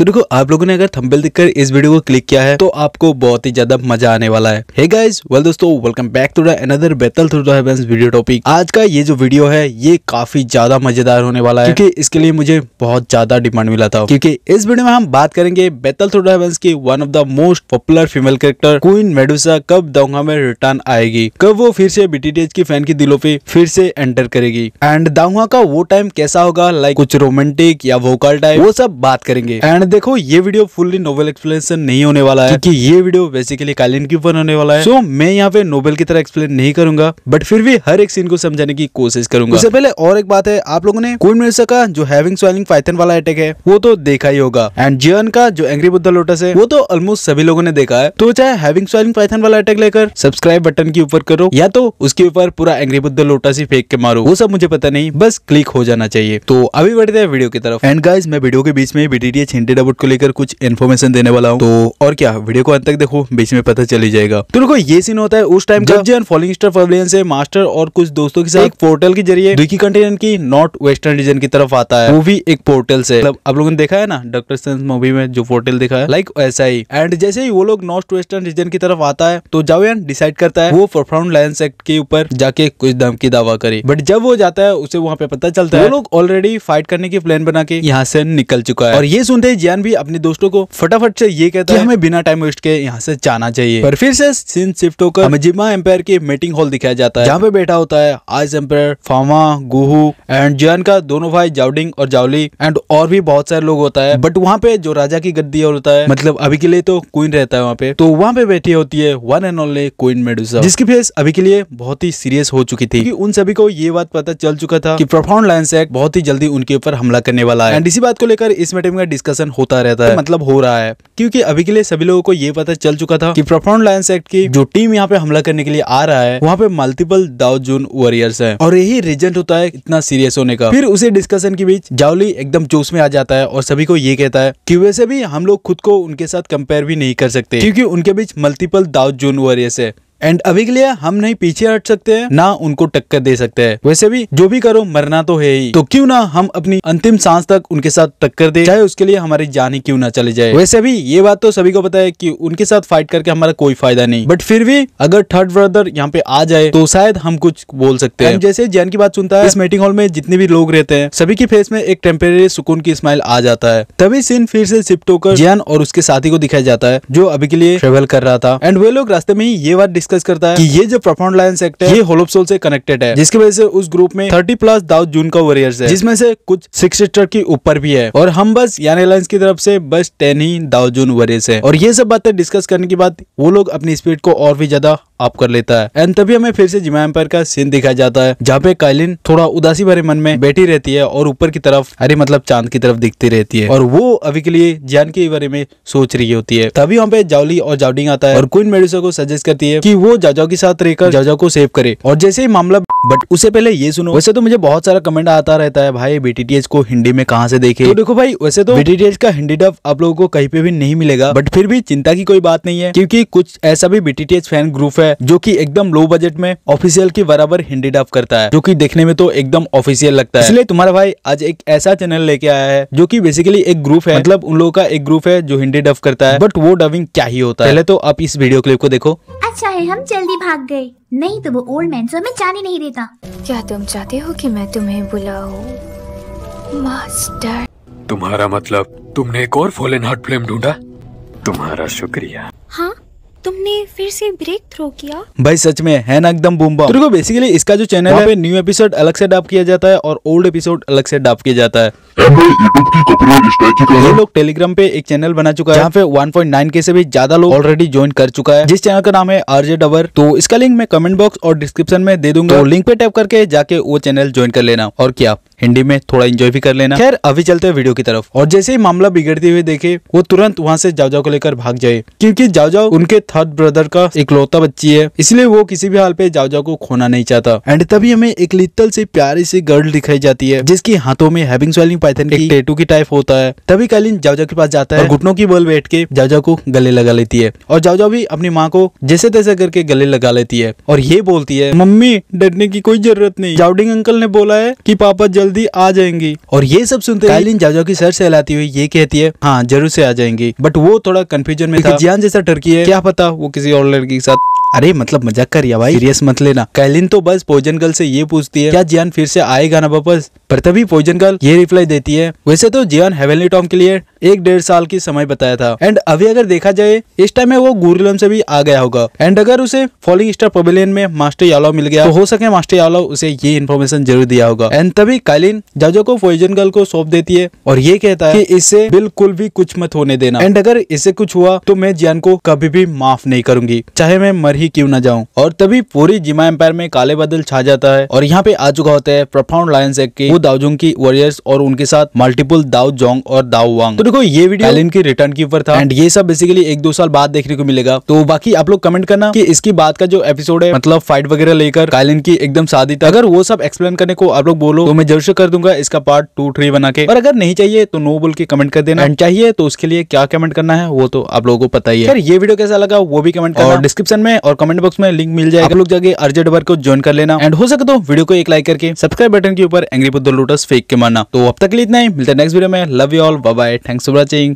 तो देखो आप लोगों ने अगर थंबनेल देखकर इस वीडियो को क्लिक किया है तो आपको बहुत ही ज्यादा मजा आने वाला है हे गाइस वेल दोस्तों welcome back to the another battle through the video topic आज का ये जो वीडियो है ये काफी ज्यादा मजेदार होने वाला है क्योंकि इसके लिए मुझे बहुत ज्यादा डिमांड मिला था क्योंकि इस वीडियो में हम बात करेंगे बैटल थ्रू द की one of the most popular female character queen Medusa कब दंगा में रिटर्न आएगी कब वो फिर से बीटीटीएच की फैन की दिलों पे फिर से एंटर करेगी एंड दंगा का वो टाइम कैसा होगा लाइक कुछ रोमांटिक या वोकल टाइप वो सब बात करेंगे एंड देखो ये वीडियो फुल्ली नोबेल एक्सप्लेनेशन नहीं होने वाला है क्योंकि ये वीडियो बेसिकली कालीन के ऊपर होने वाला है सो मैं यहाँ पे नोबेल की तरह एक्सप्लेन नहीं करूंगा बट फिर भी हर एक सीन को समझाने की कोशिश करूंगा उससे पहले और एक बात है आप लोगों ने कोई मिर्सा का जो हैविंग स्वेलिंग फाइथन वाला अटैक है वो तो देखा ही होगा एंड जियन का जो एंग्री बुद्धा लोटस है वो तो ऑलमोस्ट सभी लोगों ने देखा है तो चाहे हैविंग स्वेलिंग फाइथन वाला अटैक लेकर सब्सक्राइब बटन के ऊपर करो या तो उसके ऊपर पूरा एंग्री बुद्धा लोटस ही फेंक के मारो वो सब मुझे पता नहीं बस क्लिक हो जाना चाहिए तो अभी बढ़ते हैं वीडियो की तरफ एंड गाइज मैं वीडियो के बीच में बीटीडीएच हिंटेड लीडरबोर्ड को लेकर कुछ इन्फॉर्मेशन देने वाला हूँ तो और क्या वीडियो को अंत तक देखो बीच में पता चली जाएगा तो देखो ये सीन होता है उस टाइम जब जैन फॉलिंग स्टार पवेलियन से मास्टर और कुछ दोस्तों के साथ एक पोर्टल के जरिए दुखी कंटिनेंट की नॉर्थ वेस्टर्न रीजन की तरफ आता है वो भी एक पोर्टल से मतलब आप लोगों ने देखा है ना डॉक्टर मूवी में जो पोर्टल दिखा है लाइक ऐसा ही एंड जैसे ही वो लोग नॉर्थ वेस्टर्न रीजन की तरफ आता है तो जावेन डिसाइड करता है वो प्रोफाउंड लाइन एक्ट के ऊपर जाके कुछ धमकी दावा करे बट जब वो जाता है उसे वहाँ पे पता चलता है वो लोग ऑलरेडी फाइट करने की प्लान बना के यहाँ से निकल चुका है और ये सुनते जैन भी अपने दोस्तों को फटाफट से ये कहता है हमें बिना टाइम वेस्ट के यहाँ से जाना चाहिए पर फिर से सीन शिफ्ट होकर मजिमा एम्पायर की मीटिंग हॉल दिखाया जाता है जहाँ पे बैठा होता है आइस एम्पायर फामा गुहू एंड जैन का दोनों भाई जावडिंग और जावली एंड और भी बहुत सारे लोग होता है बट वहाँ पे जो राजा की गद्दी और होता है मतलब अभी के लिए तो क्वीन रहता है वहाँ पे तो वहाँ पे बैठी होती है one and only queen Medusa जिसकी फेस अभी के लिए बहुत ही सीरियस हो चुकी थी उन सभी को ये बात पता चल चुका था की प्रोफाउंड लाइन एक्ट बहुत ही जल्दी उनके ऊपर हमला करने वाला है एंड इसी बात को लेकर इस मीटिंग का डिस्कशन परिवर्तन होता रहता तो है मतलब हो रहा है क्योंकि अभी के लिए सभी लोगों को ये पता चल चुका था कि प्रोफाउंड लायंस एक्ट की जो टीम यहाँ पे हमला करने के लिए आ रहा है वहाँ पे मल्टीपल दाव जून वॉरियर्स है और यही रीजन होता है इतना सीरियस होने का फिर उसी डिस्कशन के बीच जावली एकदम जोश में आ जाता है और सभी को ये कहता है की वैसे भी हम लोग खुद को उनके साथ कंपेयर भी नहीं कर सकते क्यूँकी उनके बीच मल्टीपल दाव जून वॉरियर्स है एंड अभी के लिए हम नहीं पीछे हट सकते हैं ना उनको टक्कर दे सकते हैं वैसे भी जो भी करो मरना तो है ही तो क्यों ना हम अपनी अंतिम सांस तक उनके साथ टक्कर दे चाहे उसके लिए हमारी जान ही क्यों ना चले जाए वैसे भी ये बात तो सभी को पता है कि उनके साथ फाइट करके हमारा कोई फायदा नहीं बट फिर भी अगर थर्ड ब्रदर यहाँ पे आ जाए तो शायद हम कुछ बोल सकते हैं जैसे जैन की बात सुनता है इस मीटिंग हॉल में जितने भी लोग रहते हैं सभी के फेस में एक टेम्परेरी सुकून की स्माइल आ जाता है तभी सीन फिर से शिफ्ट होकर जैन और उसके साथी को दिखाया जाता है जो अभी के लिए ट्रेवल कर रहा था एंड वे लोग रास्ते में ही ये बात डिस्कस करता है कि ये जो प्रोफाउंड लायंस एक्ट है ये होलोपसोल से कनेक्टेड है जिसकी वजह से उस ग्रुप में थर्टी प्लस दाउद जून का वॉरियर्स है जिसमें से कुछ सिक्स के ऊपर भी है और हम बस यानी एयरलाइंस की तरफ से बस टेन ही दाउद जून वॉरियर्स है और ये सब बातें डिस्कस करने के बाद वो लोग अपनी स्पीड को और भी ज्यादा आप कर लेता है एंड तभी हमें फिर से जिमा एम्पायर का सीन दिखाया जाता है जहाँ पे काइलिन थोड़ा उदासी भरे मन में बैठी रहती है और ऊपर की तरफ अरे मतलब चांद की तरफ दिखती रहती है और वो अभी के लिए जान के बारे में सोच रही होती है तभी वहाँ पे जावली और जावडिंग आता है और क्विन मेडिसो को सजेस्ट करती है की वो जाजाओ के साथ रहकर जाजाओ को सेव करे और जैसे ही मामला बट उससे पहले ये सुनो वैसे तो मुझे बहुत सारा कमेंट आता रहता है भाई बीटीटीएस को हिंदी में कहा से देखे तो देखो भाई वैसे तो बीटीटीएस का हिंदी डब आप लोगों को कहीं पे भी नहीं मिलेगा बट फिर भी चिंता की कोई बात नहीं है क्योंकि कुछ ऐसा भी बीटीटीएस फैन ग्रुप है है जो की एकदम लो बजट में ऑफिशियल के बराबर हिंडी डब करता है जो की देखने में तो एकदम ऑफिशियल लगता है इसलिए तुम्हारा भाई आज एक ऐसा चैनल लेके आया है जो की बेसिकली एक ग्रुप है मतलब उन लोगों का एक ग्रुप है जो हिंडी डब करता है बट वो डबिंग क्या ही होता है पहले तो आप इस वीडियो क्लिप को देखो अच्छा है हम जल्दी भाग गए नहीं तो वो ओल्ड मैन हमें जाने नहीं देता क्या तुम चाहते हो कि मैं तुम्हें बुलाऊ मास्टर तुम्हारा मतलब तुमने एक और फॉलन हार्ट फ्लेम ढूंढा तुम्हारा शुक्रिया हाँ तुमने फिर से ब्रेक थ्रो किया भाई सच में है ना एकदम बूम बेसिकली इसका जो चैनल है न्यू एपिसोड अलग से डाप किया जाता है और ओल्ड एपिसोड अलग से डाप किया जाता है ये लोग टेलीग्राम पे एक चैनल बना चुका है जहाँ पे 1.9 के से भी ज्यादा लोग ऑलरेडी ज्वाइन कर चुका है जिस चैनल का नाम है आरजे डबर तो इसका लिंक मैं कमेंट बॉक्स और डिस्क्रिप्शन में दे दूंगा तो लिंक तो पे टैप करके जाके वो चैनल ज्वाइन कर लेना और क्या हिंदी में थोड़ा इंजॉय भी कर लेना खैर अभी चलते हैं वीडियो की तरफ और जैसे ही मामला बिगड़ते हुए देखे वो तुरंत वहाँ से जाओजाओ को लेकर भाग जाए क्योंकि जाओजाओ उनके थर्ड ब्रदर का इकलौता बच्ची है इसलिए वो किसी भी हाल पे जाओजाओ को खोना नहीं चाहता एंड तभी हमें एक लिटल से प्यारी सी गर्ल दिखाई जाती है जिसकी हाथों में हैविंग स्वेलिंग पाइथन की टेटू की टाइप होता है तभी कैलिन जावजा के पास जाता है घुटनों की बल बैठ के जावजा को गले लगा लेती है और जावजा भी अपनी माँ को जैसे तैसे करके गले लगा लेती है और ये बोलती है मम्मी डरने की कोई जरूरत नहीं जावडिंग अंकल ने बोला है की पापा जल्दी आ जाएंगी और ये सब सुनते कैलिन जावजा की सर से हिलाती हुई ये कहती है हाँ जरूर से आ जाएंगी बट वो थोड़ा कंफ्यूजन में था जियान जैसा टर्की है क्या पता वो किसी और लड़की के साथ अरे मतलब मजाक कर या भाई सीरियस मत लेना कैलिन तो बस पोजन गर्ल से ये पूछती है क्या जियान फिर से आएगा ना वापस पर तभी पोजन गर्ल ये रिप्लाई देती है वैसे तो जियान हेवेली टॉम के लिए एक डेढ़ साल की समय बताया था एंड अभी अगर देखा जाए इस टाइम में वो गुरुलम से भी आ गया होगा एंड अगर उसे फॉलिंग स्टार पवेलियन में मास्टर यालव मिल गया तो हो सके मास्टर यालव उसे ये इन्फॉर्मेशन जरूर दिया होगा एंड तभी कालीन जाजो को फोजन गर्ल को सौंप देती है और ये कहता है की इससे बिल्कुल भी कुछ मत होने देना एंड अगर इससे कुछ हुआ तो मैं जियान को कभी भी माफ नहीं करूंगी चाहे मैं मर ही क्यों ना जाऊं और तभी पूरी जिमा एम्पायर में काले बादल छा जाता है और यहाँ पे आ चुका होता है प्रफाउंड लायंस एक्ट के वो दाउजोंग की वॉरियर्स और उनके साथ मल्टीपल दाउ जोंग और दाव वांग तो देखो ये वीडियो इनकी रिटर्न के ऊपर था एंड ये सब बेसिकली एक दो साल बाद देखने को मिलेगा तो बाकी आप लोग कमेंट करना कि इसकी बात का जो एपिसोड है मतलब फाइट वगैरह लेकर कालिन की एकदम शादी तक अगर वो सब एक्सप्लेन करने को आप लोग बोलो तो मैं जरूर से कर दूंगा इसका पार्ट टू थ्री बना के और अगर नहीं चाहिए तो नो बोल के कमेंट कर देना एंड चाहिए तो उसके लिए क्या कमेंट करना है वो तो आप लोगों को पता ही है ये वीडियो कैसा लगा वो भी कमेंट और डिस्क्रिप्शन में और कमेंट बॉक्स में लिंक मिल जाएगा आप लोग जाके अर्जेड वर्क को ज्वाइन कर लेना एंड हो सके तो वीडियो को एक लाइक करके सब्सक्राइब बटन के ऊपर एंग्री बुद्ध लोटस फेक के मारना तो अब तक के लिए इतना ही मिलता है नेक्स्ट वीडियो में love you all bye thanks สุรจริง